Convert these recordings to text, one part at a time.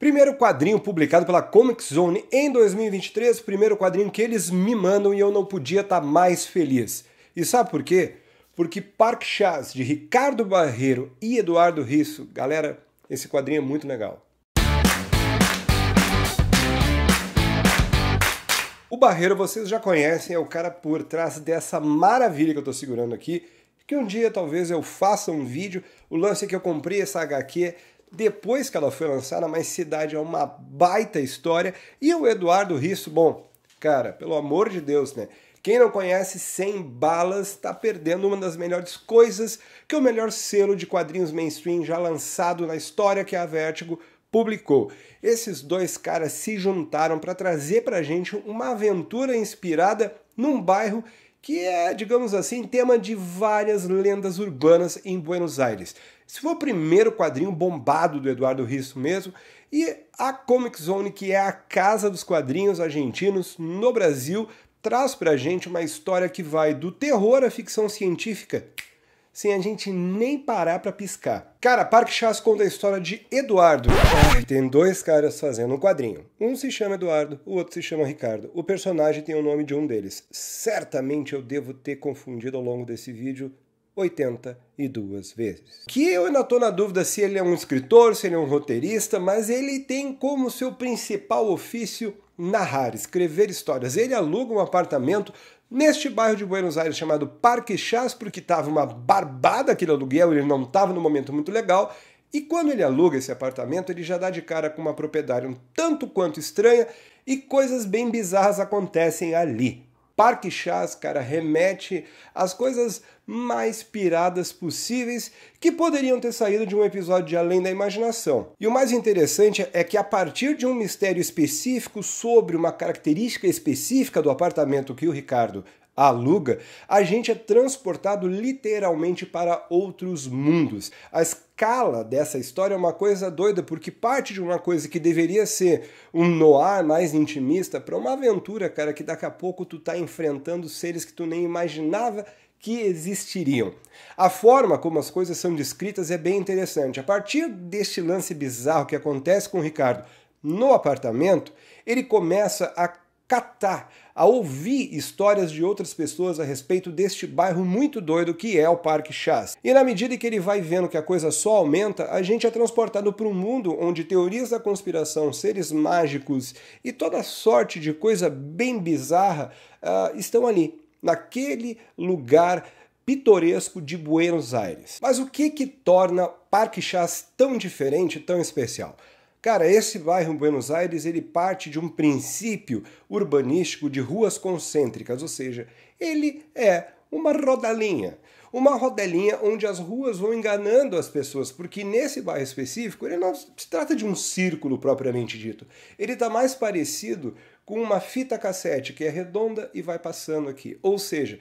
Primeiro quadrinho publicado pela Comic Zone em 2023, primeiro quadrinho que eles me mandam e eu não podia estar tá mais feliz. E sabe por quê? Porque Park Chas, de Ricardo Barreiro e Eduardo Risso, galera, esse quadrinho é muito legal. O Barreiro vocês já conhecem, é o cara por trás dessa maravilha que eu estou segurando aqui, que um dia talvez eu faça um vídeo. O lance é que eu comprei essa HQ depois que ela foi lançada, mas Cidade é uma baita história. E o Eduardo Risso, bom, cara, pelo amor de Deus, né? Quem não conhece Sem Balas está perdendo uma das melhores coisas que o melhor selo de quadrinhos mainstream já lançado na história, que é a Vertigo, publicou. Esses dois caras se juntaram para trazer para a gente uma aventura inspirada num bairro que é, digamos assim, tema de várias lendas urbanas em Buenos Aires. Esse foi o primeiro quadrinho bombado do Eduardo Risso mesmo, e a Comic Zone, que é a casa dos quadrinhos argentinos no Brasil, traz pra gente uma história que vai do terror à ficção científica sem a gente nem parar para piscar. Cara, Parque Chas conta a história de Eduardo. Tem dois caras fazendo um quadrinho. Um se chama Eduardo, o outro se chama Ricardo. O personagem tem o nome de um deles. Certamente eu devo ter confundido ao longo desse vídeo 82 vezes. Que eu ainda estou na dúvida se ele é um escritor, se ele é um roteirista, mas ele tem como seu principal ofício narrar, escrever histórias. Ele aluga um apartamento neste bairro de Buenos Aires chamado Parque Chas, porque estava uma barbada aquele aluguel, ele não estava no momento muito legal. E quando ele aluga esse apartamento, ele já dá de cara com uma propriedade um tanto quanto estranha e coisas bem bizarras acontecem ali. Parque Chás, cara, remete às coisas mais piradas possíveis que poderiam ter saído de um episódio de Além da Imaginação. E o mais interessante é que, a partir de um mistério específico sobre uma característica específica do apartamento que o Ricardo aluga, a gente é transportado literalmente para outros mundos. As escala dessa história é uma coisa doida, porque parte de uma coisa que deveria ser um noir mais intimista para uma aventura, cara, que daqui a pouco tu tá enfrentando seres que tu nem imaginava que existiriam. A forma como as coisas são descritas é bem interessante. A partir deste lance bizarro que acontece com o Ricardo no apartamento, ele começa a catar, a ouvir histórias de outras pessoas a respeito deste bairro muito doido que é o Parque Chas. E na medida que ele vai vendo que a coisa só aumenta, a gente é transportado para um mundo onde teorias da conspiração, seres mágicos e toda sorte de coisa bem bizarra uh, estão ali, naquele lugar pitoresco de Buenos Aires. Mas o que que torna Parque Chas tão diferente, tão especial? Cara, esse bairro em Buenos Aires ele parte de um princípio urbanístico de ruas concêntricas, ou seja, ele é uma rodelinha, Uma rodelinha onde as ruas vão enganando as pessoas, porque nesse bairro específico ele não se trata de um círculo propriamente dito. Ele está mais parecido com uma fita cassete que é redonda e vai passando aqui. Ou seja,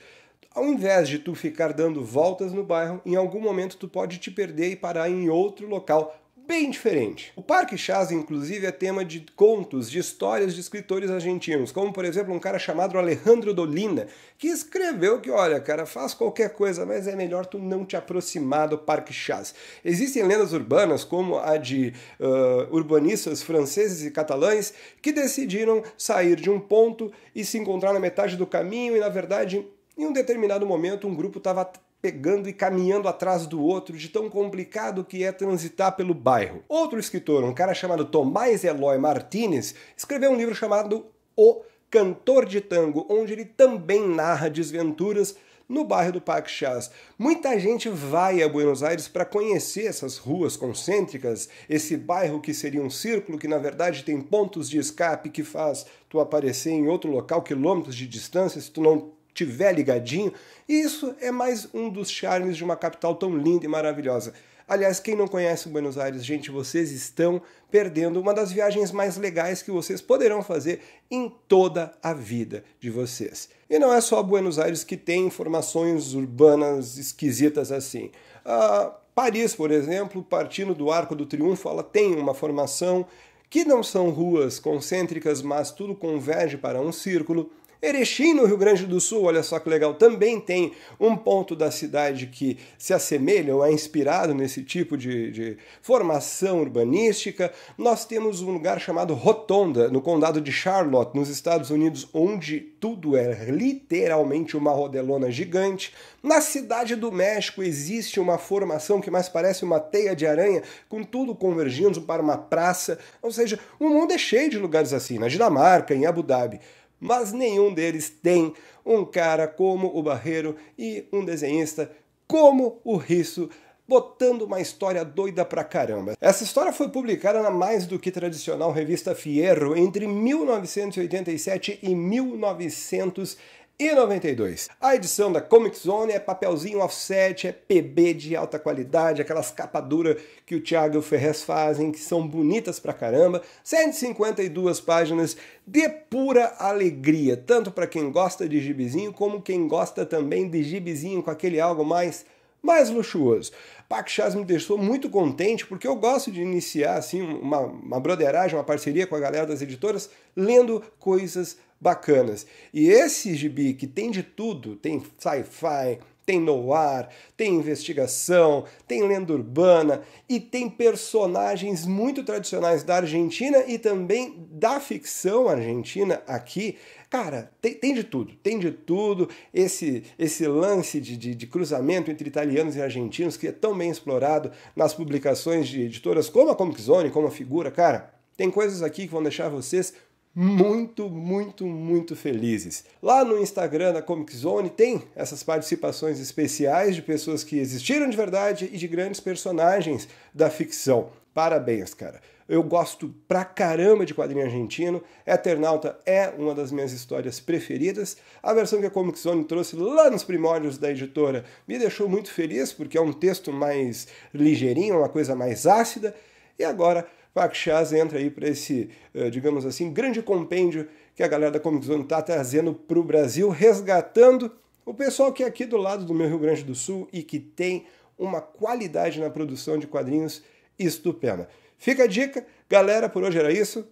ao invés de tu ficar dando voltas no bairro, em algum momento tu pode te perder e parar em outro local bem diferente. O Parque Chas, inclusive, é tema de contos, de histórias de escritores argentinos, como por exemplo um cara chamado Alejandro Dolina, que escreveu que, olha, cara, faz qualquer coisa, mas é melhor tu não te aproximar do Parque Chas. Existem lendas urbanas, como a de uh, urbanistas franceses e catalães, que decidiram sair de um ponto e se encontrar na metade do caminho, e na verdade, em um determinado momento, um grupo estava pegando e caminhando atrás do outro, de tão complicado que é transitar pelo bairro. Outro escritor, um cara chamado Tomás Eloy Martínez, escreveu um livro chamado O Cantor de Tango, onde ele também narra desventuras no bairro do Parque Chas. Muita gente vai a Buenos Aires para conhecer essas ruas concêntricas, esse bairro que seria um círculo que na verdade tem pontos de escape que faz tu aparecer em outro local quilômetros de distância se tu não tiver ligadinho. E isso é mais um dos charmes de uma capital tão linda e maravilhosa. Aliás, quem não conhece Buenos Aires, gente, vocês estão perdendo uma das viagens mais legais que vocês poderão fazer em toda a vida de vocês. E não é só Buenos Aires que tem informações urbanas esquisitas assim. Uh, Paris, por exemplo, partindo do Arco do Triunfo, ela tem uma formação que não são ruas concêntricas, mas tudo converge para um círculo. Erechim, no Rio Grande do Sul, olha só que legal, também tem um ponto da cidade que se assemelha ou é inspirado nesse tipo de, de formação urbanística. Nós temos um lugar chamado Rotonda, no condado de Charlotte, nos Estados Unidos, onde tudo é literalmente uma rodelona gigante. Na cidade do México existe uma formação que mais parece uma teia de aranha, com tudo convergindo para uma praça. Ou seja, o mundo é cheio de lugares assim, na Dinamarca, em Abu Dhabi mas nenhum deles tem um cara como o Barreiro e um desenhista como o Risso botando uma história doida pra caramba. Essa história foi publicada na mais do que tradicional revista Fierro entre 1987 e 1990 e 92. A edição da Comic Zone é papelzinho offset, é PB de alta qualidade, aquelas capa dura que o Thiago e o Ferrez fazem, que são bonitas pra caramba. 152 páginas de pura alegria, tanto para quem gosta de gibizinho como quem gosta também de gibizinho com aquele algo mais mais luxuoso. Pac Chas me deixou muito contente porque eu gosto de iniciar assim uma, uma broderagem, uma parceria com a galera das editoras, lendo coisas bacanas. E esse gibi que tem de tudo, tem sci-fi, tem noir, tem investigação, tem lenda urbana e tem personagens muito tradicionais da Argentina e também da ficção argentina aqui. Cara, tem, tem de tudo, tem de tudo. Esse, esse lance de, de, de, cruzamento entre italianos e argentinos que é tão bem explorado nas publicações de editoras como a Comic Zone, como a Figura, cara. Tem coisas aqui que vão deixar vocês muito, muito, muito felizes. Lá no Instagram, da Comic Zone, tem essas participações especiais de pessoas que existiram de verdade e de grandes personagens da ficção. Parabéns, cara. Eu gosto pra caramba de quadrinho argentino. Eternauta é uma das minhas histórias preferidas. A versão que a Comic Zone trouxe lá nos primórdios da editora me deixou muito feliz, porque é um texto mais ligeirinho, uma coisa mais ácida. E agora Pakshas entra aí para esse, eh, digamos assim, grande compêndio que a galera da Comic Zone está trazendo para o Brasil, resgatando o pessoal que é aqui do lado do meu Rio Grande do Sul e que tem uma qualidade na produção de quadrinhos estupenda. Fica a dica, galera, por hoje era isso.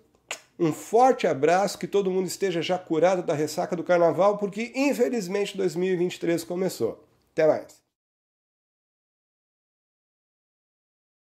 Um forte abraço, que todo mundo esteja já curado da ressaca do carnaval, porque infelizmente 2023 começou. Até mais!